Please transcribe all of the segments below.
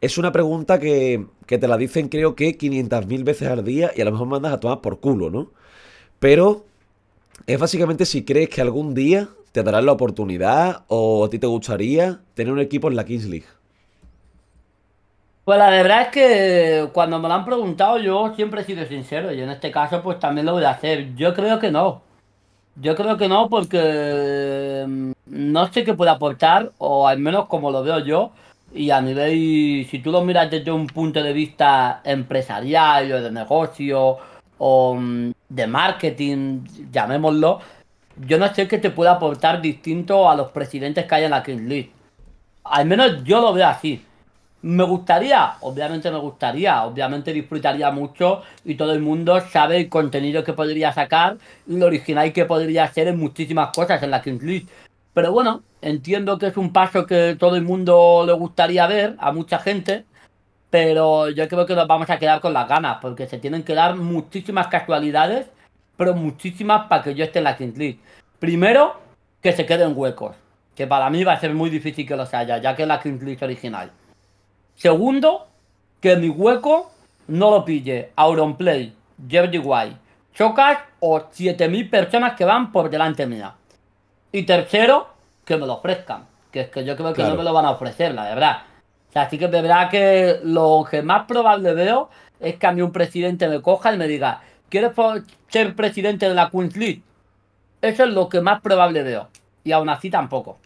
Es una pregunta que, te la dicen creo que 500.000 veces al día y a lo mejor mandas a tomar por culo, ¿no? Pero es básicamente si crees que algún día te darán la oportunidad o a ti te gustaría tener un equipo en la Kings League. Pues la verdad es que cuando me lo han preguntado yo siempre he sido sincero y en este caso pues también lo voy a hacer. Yo creo que no. Yo creo que no porque mm, no sé qué puede aportar o al menos como lo veo yo. Y a nivel, si tú lo miras desde un punto de vista empresarial o de negocio o mm, de marketing, llamémoslo, yo no sé qué te puede aportar distinto a los presidentes que hay en la Kings League. Al menos yo lo veo así. Me gustaría, obviamente me gustaría, obviamente disfrutaría mucho y todo el mundo sabe el contenido que podría sacar lo original que podría hacer en muchísimas cosas en la Kings League. Pero bueno, entiendo que es un paso que todo el mundo le gustaría ver, a mucha gente, pero yo creo que nos vamos a quedar con las ganas, porque se tienen que dar muchísimas casualidades, pero muchísimas para que yo esté en la Kings League. Primero, que se queden huecos, que para mí va a ser muy difícil que los haya, ya que es la Kings League original. Segundo, que mi hueco no lo pille Play, Jerry White, Chocas o 7.000 personas que van por delante mía. Y tercero, que me lo ofrezcan. Que es que yo creo que no me lo van a ofrecer, la verdad. así que de verdad que lo que más probable veo es que a mí un presidente me coja y me diga, ¿quieres ser presidente de la Queen's League? Eso es lo que más probable veo. Y aún así tampoco.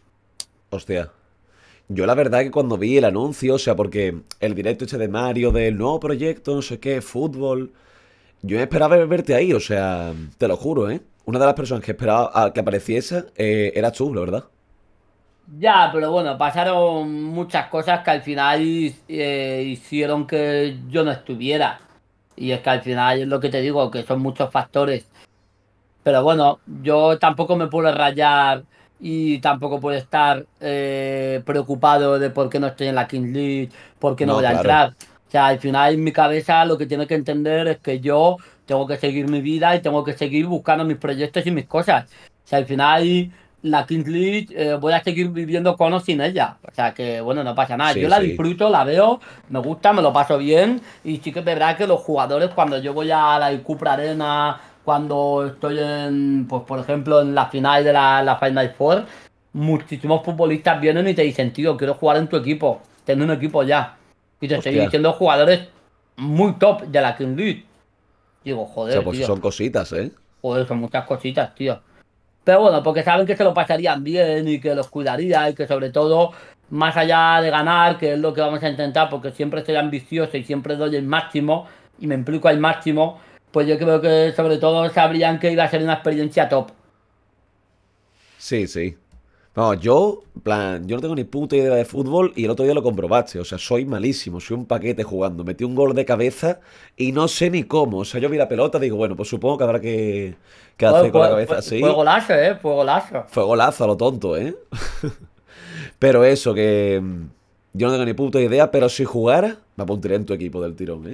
Hostia. Yo la verdad que cuando vi el anuncio, o sea, porque el directo este de Mario del nuevo proyecto, no sé qué, fútbol, yo esperaba verte ahí, o sea, te lo juro, ¿eh? una de las personas que esperaba que apareciese era eh, eras tú, la verdad. Ya, pero bueno, pasaron muchas cosas que al final eh, hicieron que yo no estuviera. Y es que al final es lo que te digo, que son muchos factores. Pero bueno, yo tampoco me puedo rayar y tampoco puedo estar eh, preocupado de por qué no estoy en la King League, por qué no, voy a entrar sea, al final mi cabeza lo que tiene que entender es que yo tengo que seguir mi vida y tengo que seguir buscando mis proyectos y mis cosas. O sea, al final la King League eh, voy a seguir viviendo con o sin ella. O sea que, bueno, no pasa nada. yo la disfruto, la veo, me gusta, me lo paso bien. Y sí que es verdad que los jugadores, cuando yo voy a la Cupra Arena, cuando estoy en, pues por ejemplo, en la final de la, Final Four, muchísimos futbolistas vienen y te dicen, tío, quiero jugar en tu equipo, Tengo un equipo ya. Y te estoy diciendo jugadores muy top de la King League. Digo, joder. O pues son cositas, ¿eh? Joder, son muchas cositas, tío. Pero bueno, porque saben que se lo pasarían bien y que los cuidaría y que sobre todo, más allá de ganar, que es lo que vamos a intentar, porque siempre soy ambicioso y siempre doy el máximo y me implico al máximo, pues yo creo que sobre todo sabrían que iba a ser una experiencia top. Sí, sí. No, yo, plan, yo no tengo ni puta idea de fútbol y el otro día lo comprobaste. O sea, soy malísimo, soy un paquete jugando. Metí un gol de cabeza y no sé ni cómo. O sea, yo vi la pelota digo, bueno, pues supongo que habrá que, que hacer con la cabeza así. Fue golazo, ¿eh? Fue golazo. Fue golazo lo tonto, ¿eh? pero eso, que mm, yo no tengo ni puta idea, pero si jugara, me apuntaría en tu equipo del tirón, ¿eh?